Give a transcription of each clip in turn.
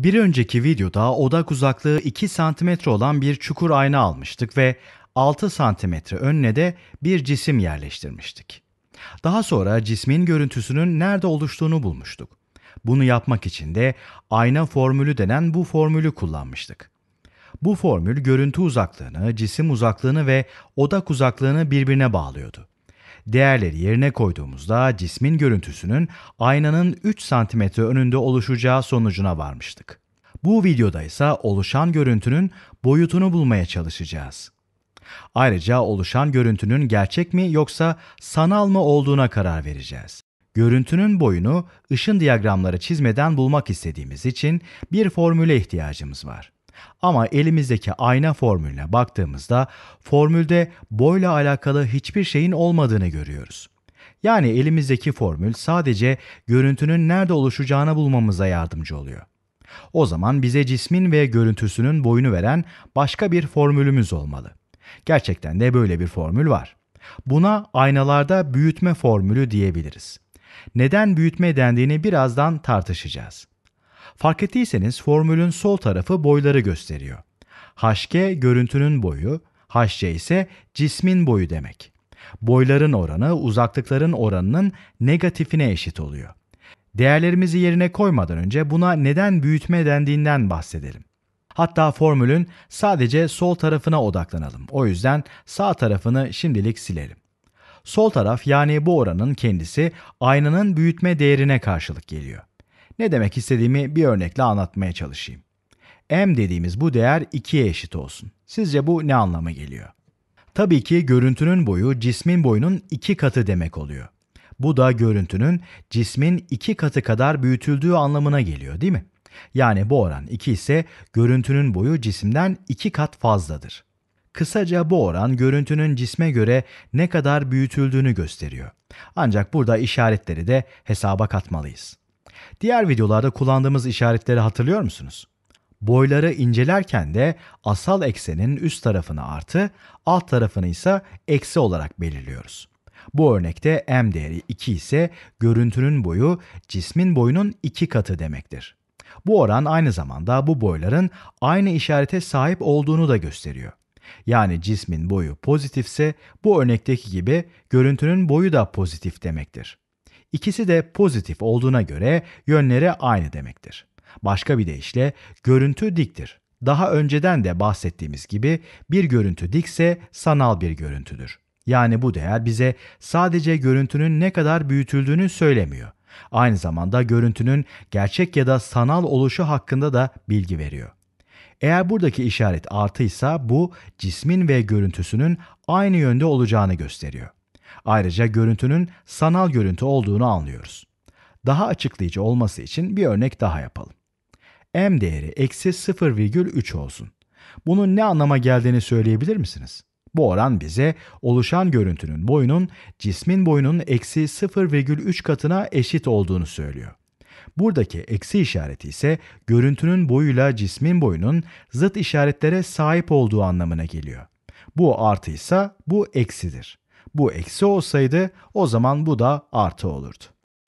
Bir önceki videoda odak uzaklığı 2 cm olan bir çukur ayna almıştık ve 6 cm önüne de bir cisim yerleştirmiştik. Daha sonra cismin görüntüsünün nerede oluştuğunu bulmuştuk. Bunu yapmak için de ayna formülü denen bu formülü kullanmıştık. Bu formül görüntü uzaklığını, cisim uzaklığını ve odak uzaklığını birbirine bağlıyordu değerleri yerine koyduğumuzda cismin görüntüsünün aynanın 3 cm önünde oluşacağı sonucuna varmıştık. Bu videoda ise oluşan görüntünün boyutunu bulmaya çalışacağız. Ayrıca oluşan görüntünün gerçek mi yoksa sanal mı olduğuna karar vereceğiz. Görüntünün boyunu ışın diyagramları çizmeden bulmak istediğimiz için bir formüle ihtiyacımız var. Ama elimizdeki ayna formülüne baktığımızda formülde boyla alakalı hiçbir şeyin olmadığını görüyoruz. Yani elimizdeki formül sadece görüntünün nerede oluşacağını bulmamıza yardımcı oluyor. O zaman bize cismin ve görüntüsünün boyunu veren başka bir formülümüz olmalı. Gerçekten de böyle bir formül var. Buna aynalarda büyütme formülü diyebiliriz. Neden büyütme dendiğini birazdan tartışacağız. Fark ettiyseniz formülün sol tarafı boyları gösteriyor. HG görüntünün boyu, HC ise cismin boyu demek. Boyların oranı uzaklıkların oranının negatifine eşit oluyor. Değerlerimizi yerine koymadan önce buna neden büyütme dendiğinden bahsedelim. Hatta formülün sadece sol tarafına odaklanalım. O yüzden sağ tarafını şimdilik silelim. Sol taraf yani bu oranın kendisi aynanın büyütme değerine karşılık geliyor. Ne demek istediğimi bir örnekle anlatmaya çalışayım. M dediğimiz bu değer 2'ye eşit olsun. Sizce bu ne anlama geliyor? Tabii ki görüntünün boyu cismin boyunun 2 katı demek oluyor. Bu da görüntünün cismin 2 katı kadar büyütüldüğü anlamına geliyor değil mi? Yani bu oran 2 ise görüntünün boyu cisimden 2 kat fazladır. Kısaca bu oran görüntünün cisme göre ne kadar büyütüldüğünü gösteriyor. Ancak burada işaretleri de hesaba katmalıyız. Diğer videolarda kullandığımız işaretleri hatırlıyor musunuz? Boyları incelerken de asal eksenin üst tarafını artı, alt tarafını ise eksi olarak belirliyoruz. Bu örnekte m değeri 2 ise görüntünün boyu cismin boyunun 2 katı demektir. Bu oran aynı zamanda bu boyların aynı işarete sahip olduğunu da gösteriyor. Yani cismin boyu pozitifse bu örnekteki gibi görüntünün boyu da pozitif demektir. İkisi de pozitif olduğuna göre yönleri aynı demektir. Başka bir deyişle görüntü diktir. Daha önceden de bahsettiğimiz gibi bir görüntü dikse sanal bir görüntüdür. Yani bu değer bize sadece görüntünün ne kadar büyütüldüğünü söylemiyor. Aynı zamanda görüntünün gerçek ya da sanal oluşu hakkında da bilgi veriyor. Eğer buradaki işaret artıysa bu cismin ve görüntüsünün aynı yönde olacağını gösteriyor. Ayrıca görüntünün sanal görüntü olduğunu anlıyoruz. Daha açıklayıcı olması için bir örnek daha yapalım. M değeri eksi 0,3 olsun. Bunun ne anlama geldiğini söyleyebilir misiniz? Bu oran bize oluşan görüntünün boyunun cismin boyunun eksi 0,3 katına eşit olduğunu söylüyor. Buradaki eksi işareti ise görüntünün boyuyla cismin boyunun zıt işaretlere sahip olduğu anlamına geliyor. Bu artıysa bu eksidir. Bu eksi olsaydı o zaman bu da artı olurdu.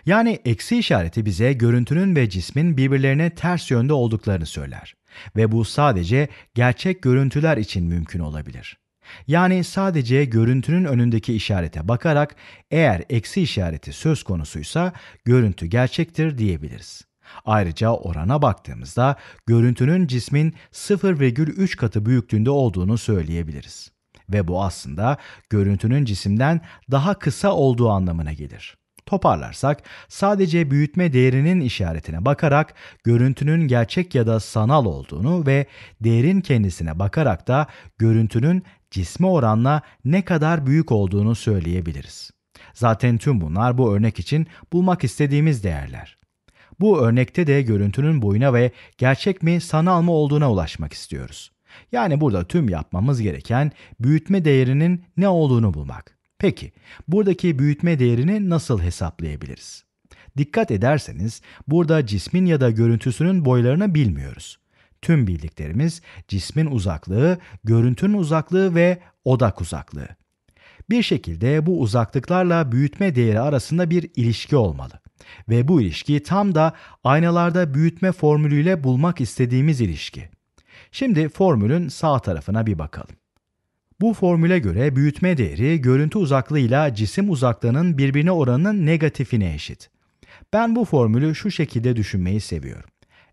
Yani eksi işareti bize görüntünün ve cismin birbirlerine ters yönde olduklarını söyler. Ve bu sadece gerçek görüntüler için mümkün olabilir. Yani sadece görüntünün önündeki işarete bakarak eğer eksi işareti söz konusuysa görüntü gerçektir diyebiliriz. Ayrıca orana baktığımızda görüntünün cismin 0,3 katı büyüklüğünde olduğunu söyleyebiliriz ve bu aslında görüntünün cisimden daha kısa olduğu anlamına gelir. Toparlarsak sadece büyütme değerinin işaretine bakarak görüntünün gerçek ya da sanal olduğunu ve değerin kendisine bakarak da görüntünün cisme oranla ne kadar büyük olduğunu söyleyebiliriz. Zaten tüm bunlar bu örnek için bulmak istediğimiz değerler. Bu örnekte de görüntünün boyuna ve gerçek mi sanal mı olduğuna ulaşmak istiyoruz. Yani burada tüm yapmamız gereken büyütme değerinin ne olduğunu bulmak. Peki, buradaki büyütme değerini nasıl hesaplayabiliriz? Dikkat ederseniz burada cismin ya da görüntüsünün boylarını bilmiyoruz. Tüm bildiklerimiz cismin uzaklığı, görüntünün uzaklığı ve odak uzaklığı. Bir şekilde bu uzaklıklarla büyütme değeri arasında bir ilişki olmalı. Ve bu ilişki tam da aynalarda büyütme formülüyle bulmak istediğimiz ilişki. Şimdi formülün sağ tarafına bir bakalım. Bu formüle göre büyütme değeri görüntü uzaklığıyla cisim uzaklığının birbirine oranının negatifine eşit. Ben bu formülü şu şekilde düşünmeyi seviyorum.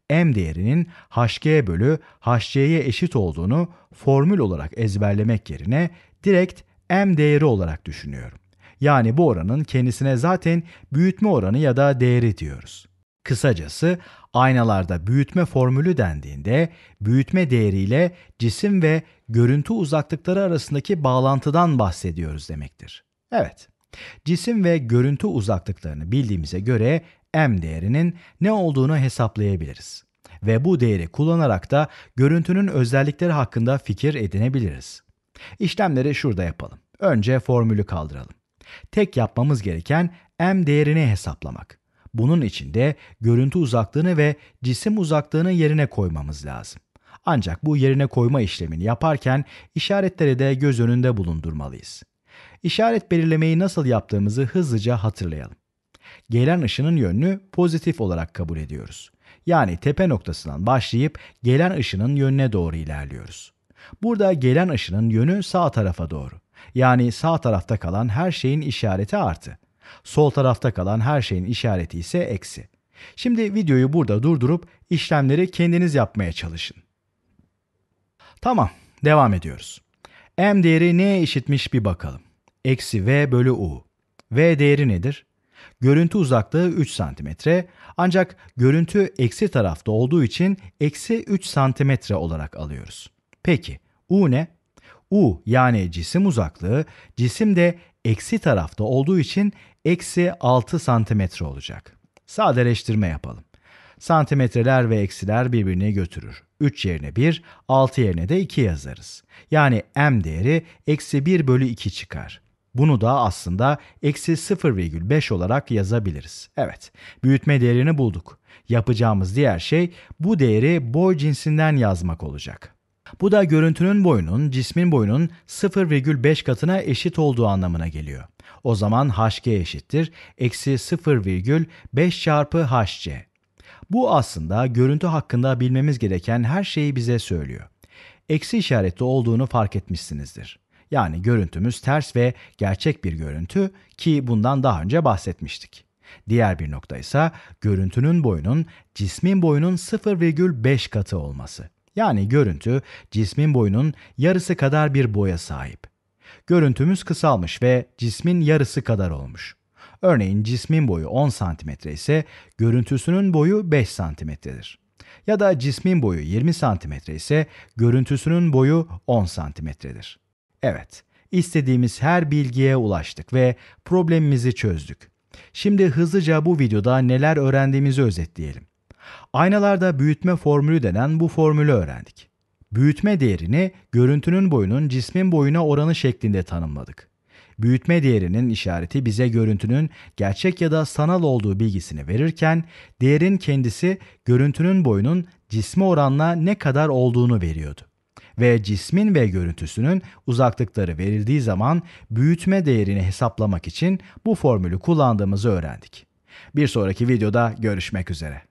M değerinin HG bölü HC'ye eşit olduğunu formül olarak ezberlemek yerine direkt M değeri olarak düşünüyorum. Yani bu oranın kendisine zaten büyütme oranı ya da değeri diyoruz. Kısacası aynalarda büyütme formülü dendiğinde büyütme değeriyle cisim ve görüntü uzaklıkları arasındaki bağlantıdan bahsediyoruz demektir. Evet. Cisim ve görüntü uzaklıklarını bildiğimize göre m değerinin ne olduğunu hesaplayabiliriz ve bu değeri kullanarak da görüntünün özellikleri hakkında fikir edinebiliriz. İşlemleri şurada yapalım. Önce formülü kaldıralım. Tek yapmamız gereken m değerini hesaplamak. Bunun için de görüntü uzaklığını ve cisim uzaklığını yerine koymamız lazım. Ancak bu yerine koyma işlemini yaparken işaretleri de göz önünde bulundurmalıyız. İşaret belirlemeyi nasıl yaptığımızı hızlıca hatırlayalım. Gelen ışının yönünü pozitif olarak kabul ediyoruz. Yani tepe noktasından başlayıp gelen ışının yönüne doğru ilerliyoruz. Burada gelen ışının yönü sağ tarafa doğru. Yani sağ tarafta kalan her şeyin işareti artı. Sol tarafta kalan her şeyin işareti ise eksi. Şimdi videoyu burada durdurup işlemleri kendiniz yapmaya çalışın. Tamam, devam ediyoruz. M değeri neye eşitmiş bir bakalım. Eksi V bölü U. V değeri nedir? Görüntü uzaklığı 3 cm ancak görüntü eksi tarafta olduğu için eksi 3 cm olarak alıyoruz. Peki U ne? U yani cisim uzaklığı, cisim de eksi tarafta olduğu için eksi 6 santimetre olacak. Sadeleştirme yapalım. Santimetreler ve eksiler birbirine götürür. 3 yerine 1, 6 yerine de 2 yazarız. Yani m değeri eksi 1 bölü 2 çıkar. Bunu da aslında eksi 0,5 olarak yazabiliriz. Evet, büyütme değerini bulduk. Yapacağımız diğer şey bu değeri boy cinsinden yazmak olacak. Bu da görüntünün boyunun cismin boyunun 0,5 katına eşit olduğu anlamına geliyor. O zaman hg eşittir eksi 0,5 çarpı hc. Bu aslında görüntü hakkında bilmemiz gereken her şeyi bize söylüyor. Eksi işareti olduğunu fark etmişsinizdir. Yani görüntümüz ters ve gerçek bir görüntü ki bundan daha önce bahsetmiştik. Diğer bir nokta ise görüntünün boyunun cismin boyunun 0,5 katı olması. Yani görüntü cismin boyunun yarısı kadar bir boya sahip. Görüntümüz kısalmış ve cismin yarısı kadar olmuş. Örneğin cismin boyu 10 cm ise görüntüsünün boyu 5 cm'dir. Ya da cismin boyu 20 cm ise görüntüsünün boyu 10 cm'dir. Evet, istediğimiz her bilgiye ulaştık ve problemimizi çözdük. Şimdi hızlıca bu videoda neler öğrendiğimizi özetleyelim. Aynalarda büyütme formülü denen bu formülü öğrendik. Büyütme değerini görüntünün boyunun cismin boyuna oranı şeklinde tanımladık. Büyütme değerinin işareti bize görüntünün gerçek ya da sanal olduğu bilgisini verirken, değerin kendisi görüntünün boyunun cisme oranla ne kadar olduğunu veriyordu ve cismin ve görüntüsünün uzaklıkları verildiği zaman büyütme değerini hesaplamak için bu formülü kullandığımızı öğrendik. Bir sonraki videoda görüşmek üzere.